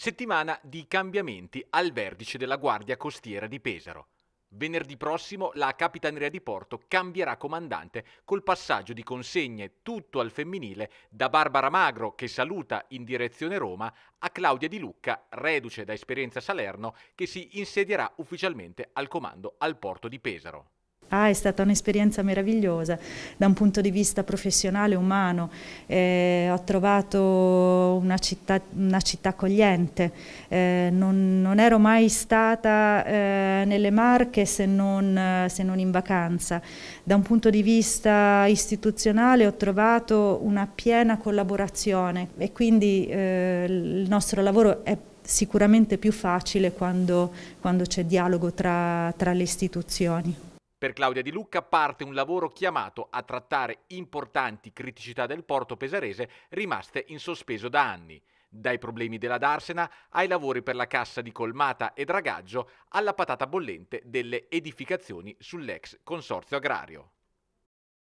Settimana di cambiamenti al vertice della Guardia Costiera di Pesaro. Venerdì prossimo la Capitaneria di Porto cambierà comandante col passaggio di consegne tutto al femminile da Barbara Magro, che saluta in direzione Roma, a Claudia Di Lucca, reduce da esperienza Salerno, che si insedierà ufficialmente al comando al porto di Pesaro. Ah, è stata un'esperienza meravigliosa da un punto di vista professionale, e umano. Eh, ho trovato una città, una città accogliente. Eh, non, non, ero mai stata eh, nelle Marche se non, se non, in vacanza. Da un punto di vista istituzionale ho trovato una piena collaborazione e quindi eh, il nostro lavoro è sicuramente più facile quando, quando c'è dialogo tra, tra le istituzioni. Per Claudia Di Lucca parte un lavoro chiamato a trattare importanti criticità del porto pesarese rimaste in sospeso da anni, dai problemi della Darsena ai lavori per la cassa di colmata e dragaggio alla patata bollente delle edificazioni sull'ex consorzio agrario.